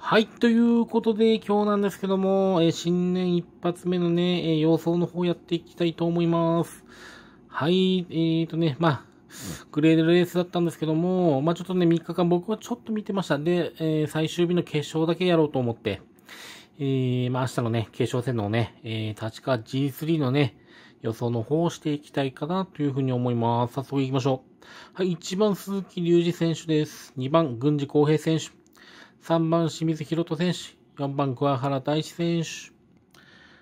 はい。ということで、今日なんですけども、えー、新年一発目のね、えー、様相の方やっていきたいと思います。はい。えっ、ー、とね、まあ、グレードレースだったんですけども、まあちょっとね、3日間僕はちょっと見てました。で、えー、最終日の決勝だけやろうと思って、えー、まあ明日のね、決勝戦のね、えー、立川 G3 のね、予想の方をしていきたいかなというふうに思います。早速行きましょう。はい、1番鈴木隆二選手です。2番、郡司康平選手。3番清水宏斗選手、4番桑原大志選手、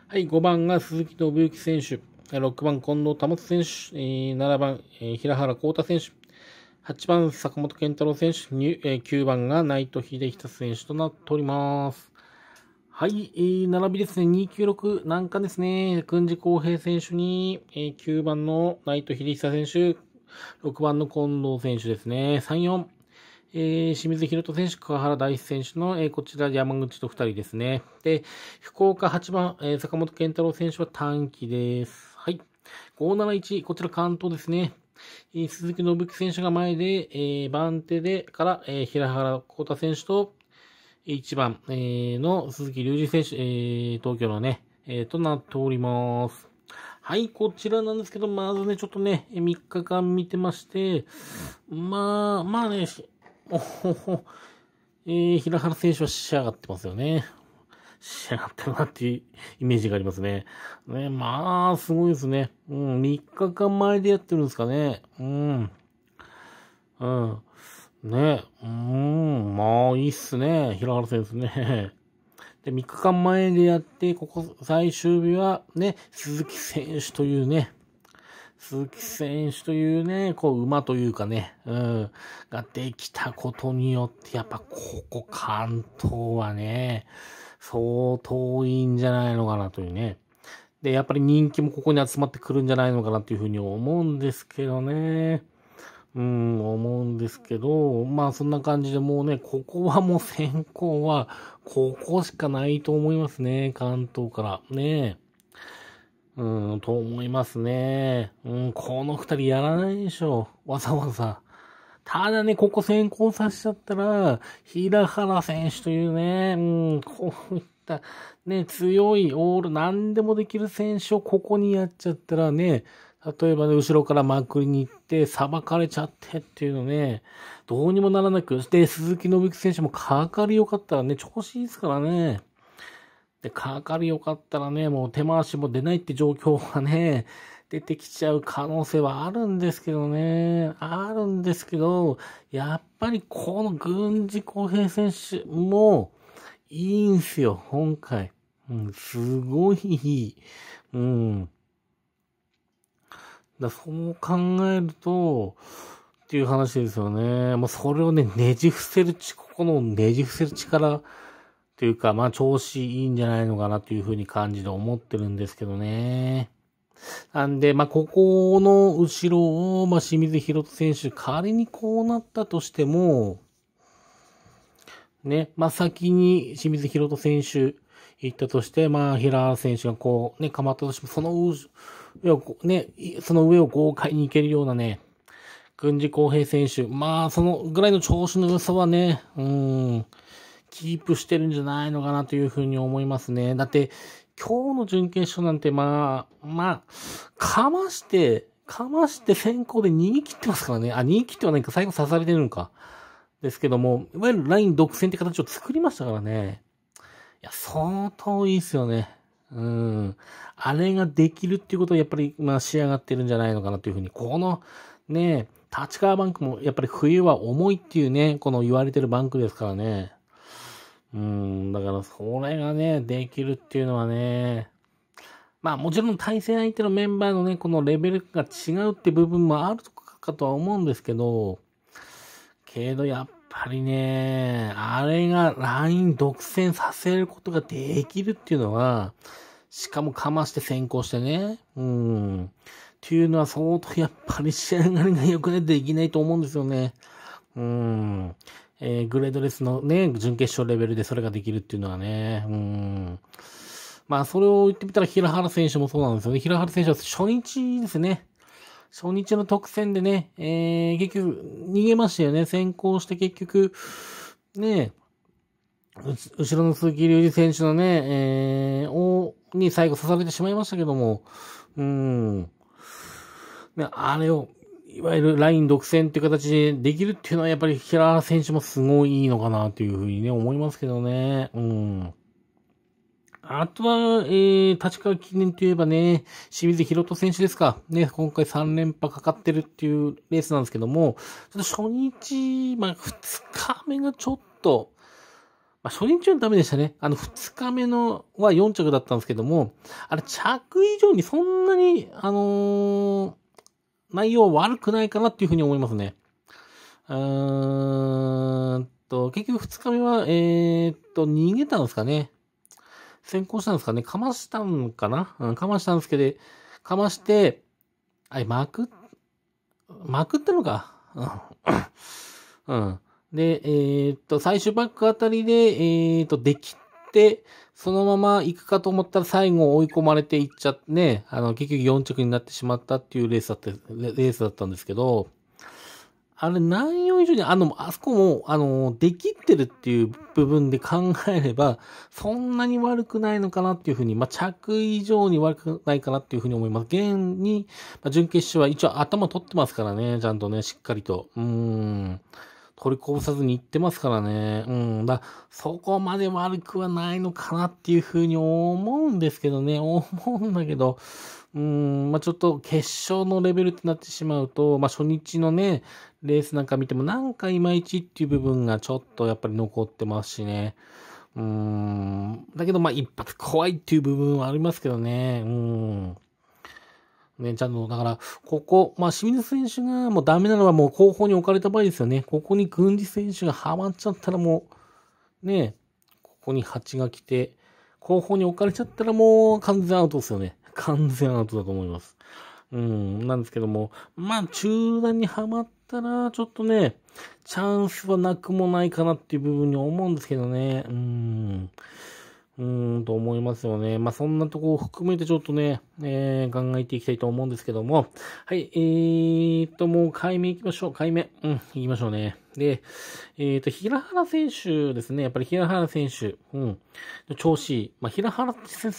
はい、5番が鈴木信之選手、6番近藤保選手、7番平原幸太選手、8番坂本健太郎選手、9番が内藤秀久選手となっております。はい、並びですね、296なんかですね、郡司康平選手に、9番の内藤秀久選手、6番の近藤選手ですね、3、4。えー、清水宏斗選手、川原大志選手の、えー、こちら山口と2人ですね。で、福岡8番、えー、坂本健太郎選手は短期です。はい。571、こちら関東ですね。鈴木信樹選手が前で、え番手でから、え平原幸太選手と、1番、えの鈴木隆二選手、え東京のね、えとなっております。はい、こちらなんですけど、まずね、ちょっとね、3日間見てまして、まあ、まあね、おほほ。えー、平原選手は仕上がってますよね。仕上がってるなっていうイメージがありますね。ね、まあ、すごいですね。うん、3日間前でやってるんですかね。うん。うん。ね、うん、まあ、いいっすね。平原選手ね。で、3日間前でやって、ここ最終日はね、鈴木選手というね、鈴木選手というね、こう、馬というかね、うん、ができたことによって、やっぱここ関東はね、相当いいんじゃないのかなというね。で、やっぱり人気もここに集まってくるんじゃないのかなというふうに思うんですけどね。うん、思うんですけど、まあそんな感じでもうね、ここはもう先行は、ここしかないと思いますね、関東から。ねえ。うん、と思いますね。うん、この二人やらないでしょう。わざわざ。ただね、ここ先行させちゃったら、平原選手というね、うん、こういった、ね、強いオール、何でもできる選手をここにやっちゃったらね、例えばね、後ろからまくりに行って、裁かれちゃってっていうのね、どうにもならなく、して鈴木伸之選手もかかりよかったらね、調子いいですからね。で、かかりよかったらね、もう手回しも出ないって状況がね、出てきちゃう可能性はあるんですけどね、あるんですけど、やっぱりこの軍事公平選手もいいんすよ、今回。うん、すごいいい。うん。だそう考えると、っていう話ですよね。もうそれをね、ねじ伏せるち、ここのねじ伏せる力、というか、まあ調子いいんじゃないのかなというふうに感じで思ってるんですけどね。なんで、まあ、ここの後ろを、まあ、清水博人選手、仮にこうなったとしても、ね、まあ、先に清水博人選手行ったとして、まあ、平原選手がこう、ね、かまったとしても、その上を、ね、その上を豪快に行けるようなね、軍事公平選手、まあ、そのぐらいの調子の良さはね、うん、キープしてるんじゃないのかなというふうに思いますね。だって、今日の準決勝なんて、まあ、まあ、かまして、かまして先行で逃げ切ってますからね。あ、逃げ切ってはないか、最後刺されてるのか。ですけども、いわゆるライン独占って形を作りましたからね。いや、相当いいですよね。うん。あれができるっていうことはやっぱり、まあ、仕上がってるんじゃないのかなというふうに。この、ね、立川バンクもやっぱり冬は重いっていうね、この言われてるバンクですからね。うん、だからそれがね、できるっていうのはね、まあもちろん対戦相手のメンバーのね、このレベルが違うって部分もあるかとは思うんですけど、けどやっぱりね、あれが LINE 独占させることができるっていうのは、しかもかまして先行してね、うん、っていうのは相当やっぱり仕上がりが良くないといけないと思うんですよね。うん。えー、グレードレスのね、準決勝レベルでそれができるっていうのはね、うん。まあ、それを言ってみたら、平原選手もそうなんですよね。平原選手は初日ですね。初日の特選でね、えー、結局、逃げましたよね。先行して結局、ね、後ろの鈴木隆二選手のね、えー、を、に最後刺されてしまいましたけども、うん。ね、あれを、いわゆるライン独占っていう形でできるっていうのは、やっぱり平原選手もすごいいいのかなというふうにね、思いますけどね。うん。あとは、えー、立川記念といえばね、清水博人選手ですか。ね、今回3連覇かかってるっていうレースなんですけども、ちょっと初日、まあ、2日目がちょっと、まあ、初日はダメでしたね。あの、2日目のは4着だったんですけども、あれ、着以上にそんなに、あのー内容悪くないかなっていうふうに思いますね。うーんと、結局二日目は、えー、っと、逃げたんですかね。先行したんですかね。かましたんかな、うん、かましたんですけど、かまして、あれ、まく、まくったのか。うん。で、えー、っと、最終バックあたりで、えー、っと、でき、そのまま行くかと思ったら最後追い込まれていっちゃってね、あの、結局4着になってしまったっていうレースだった、レースだったんですけど、あれ、何用以上に、あの、あそこも、あの、できってるっていう部分で考えれば、そんなに悪くないのかなっていうふうに、まあ、着以上に悪くないかなっていうふうに思います。現に、まあ、準決勝は一応頭取ってますからね、ちゃんとね、しっかりと。うーん。取りこぼさずに行ってますからね。うん。だ、そこまで悪くはないのかなっていうふうに思うんですけどね。思うんだけど、うん、まあ、ちょっと決勝のレベルってなってしまうと、まあ、初日のね、レースなんか見てもなんかいまいちっていう部分がちょっとやっぱり残ってますしね。うん。だけど、ま、一発怖いっていう部分はありますけどね。うん。ね、ちゃんと、だから、ここ、まあ、清水選手がもうダメなのはもう後方に置かれた場合ですよね。ここに軍事選手がハマっちゃったらもう、ね、ここに蜂が来て、後方に置かれちゃったらもう完全アウトですよね。完全アウトだと思います。うん、なんですけども、まあ、中段にはまったら、ちょっとね、チャンスはなくもないかなっていう部分に思うんですけどね。うん、うん、と思いますよね。まあ、そんなとこを含めてちょっとね、えー、考えていきたいと思うんですけども、はい、えー、っと、もう解明行きましょう。解明。うん、行きましょうね。で、えー、っと、平原選手ですね。やっぱり平原選手、うん、調子いい。まあ、平原選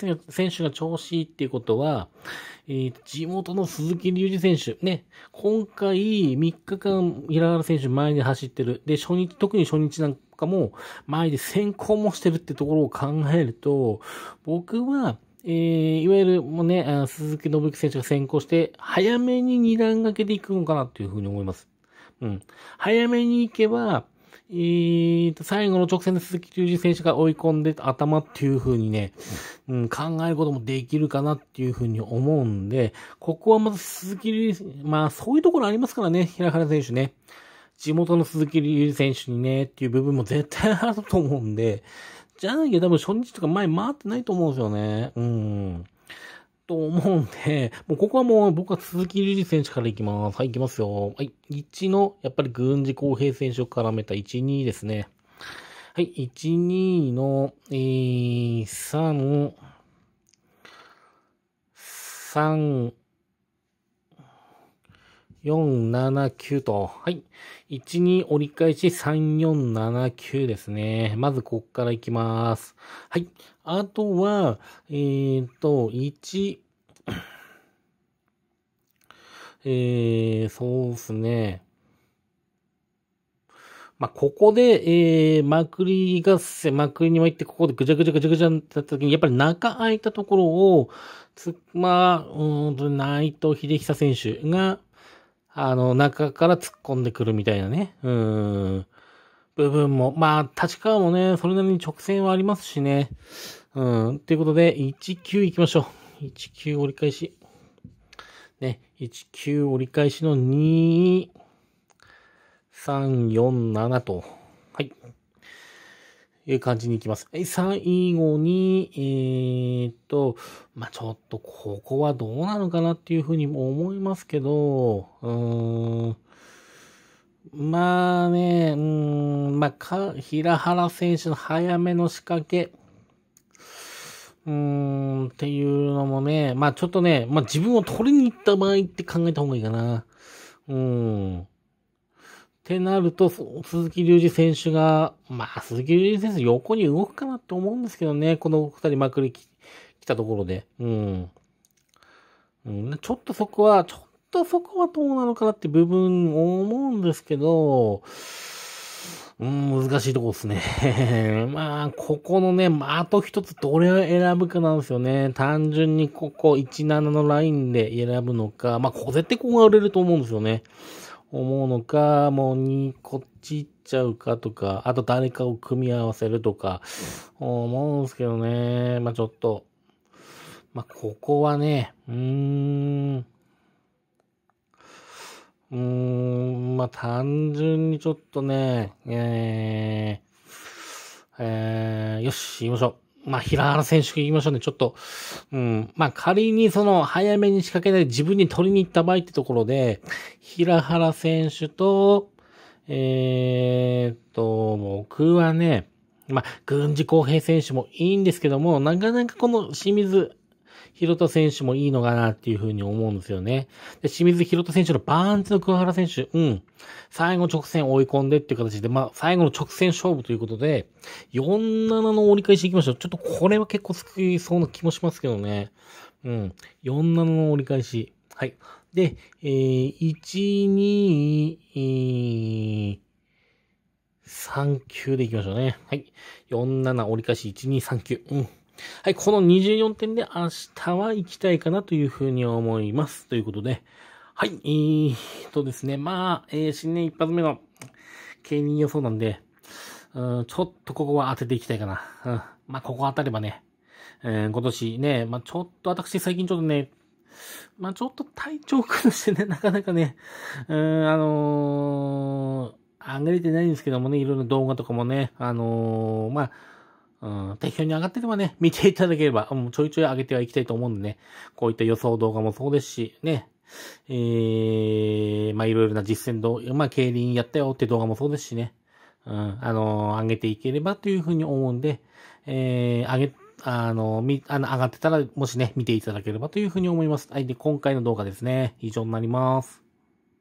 手が調子いいっていうことは、えー、地元の鈴木隆二選手、ね、今回3日間平原選手前に走ってる。で、初日、特に初日なんかも前で先行もしてるってところを考えると、僕は、えー、いわゆるもうね、鈴木信之選手が先行して、早めに二段掛けでいくのかなというふうに思います。うん。早めに行けば、えーと、最後の直線で鈴木隆二選手が追い込んで頭っていううにね、うん、考えることもできるかなっていうふうに思うんで、ここはまず鈴木隆二、まあそういうところありますからね、平原選手ね。地元の鈴木隆二選手にね、っていう部分も絶対あると思うんで、じゃなきゃ多分初日とか前回ってないと思うんですよね。うん。と思うんで、もうここはもう僕は鈴木隆二選手からいきます。はい、いきますよ。はい、1の、やっぱり軍事公平選手を絡めた1、2ですね。はい、1、2の、えー、3、3、479と、はい。1、2折り返し3479ですね。まずこっから行きます。はい。あとは、えー、っと、1、えー、そうですね。まあ、ここで、えー、まくり合戦、まくりに参って、ここでぐちゃぐちゃぐちゃぐちゃになった時に、やっぱり中空いたところを、つ、まあ、うんと、内藤秀久選手が、あの、中から突っ込んでくるみたいなね、うん、部分も。まあ、立川もね、それなりに直線はありますしね。うん、ということで、19行きましょう。19折り返し。ね、19折り返しの2、3、4、7と。はい。いう感じに行きます。最後に、えー、っと、まあ、ちょっとここはどうなのかなっていうふうにも思いますけど、うーん。まあね、うん、まあ、か、平原選手の早めの仕掛け、うーん、っていうのもね、まあちょっとね、まあ自分を取りに行った場合って考えた方がいいかな。うん。ってなると、鈴木隆二選手が、まあ、鈴木隆二選手横に動くかなって思うんですけどね、この二人まくりき来たところで、うん。うん。ちょっとそこは、ちょっとそこはどうなのかなって部分思うんですけど、うん、難しいとこですね。まあ、ここのね、まあ、あと一つどれを選ぶかなんですよね。単純にここ17のラインで選ぶのか、まあ、ここ絶対ここが売れると思うんですよね。思うのか、もうに、こっち行っちゃうかとか、あと誰かを組み合わせるとか、思うんですけどね。まあ、ちょっと、まあ、ここはね、うーん、うーん、まあ、単純にちょっとね、えー、えー、よし、行きましょう。まあ、平原選手行きましょうね。ちょっと、うん。まあ、仮にその、早めに仕掛けない自分に取りに行った場合ってところで、平原選手と、えー、と、僕はね、まあ、軍事公平選手もいいんですけども、なかなかこの清水ヒロト選手もいいのかなっていうふうに思うんですよね。で、清水ヒロト選手のバーンズの桑原選手、うん。最後直線追い込んでっていう形で、まあ、最後の直線勝負ということで、4-7の折り返し行きましょう。ちょっとこれは結構救いそうな気もしますけどね。うん。4-7の折り返し。はい。で、えー、1、2、3、9でいきましょうね。はい。4、7、折り返し、1、2、3、9。うん。はい、この24点で明日は行きたいかなというふうに思います。ということで、はい、えー、とですね、まあ、えー、新年一発目の営人予想なんで、うん、ちょっとここは当てていきたいかな。うん、まあ、ここ当たればね、えー、今年ね、まあ、ちょっと私最近ちょっとね、まあ、ちょっと体調崩してね、なかなかね、うん、あのー、あげれてないんですけどもね、いろんな動画とかもね、あのー、まあ、うん、適当に上がってればね、見ていただければ、もうちょいちょい上げてはいきたいと思うんでね、こういった予想動画もそうですし、ね、えー、まあいろいろな実践動画、まあ競輪やったよって動画もそうですしね、うん、あのー、上げていければというふうに思うんで、えー、上げ、あのー、み、あの、上がってたら、もしね、見ていただければというふうに思います。はい、で、今回の動画ですね、以上になります。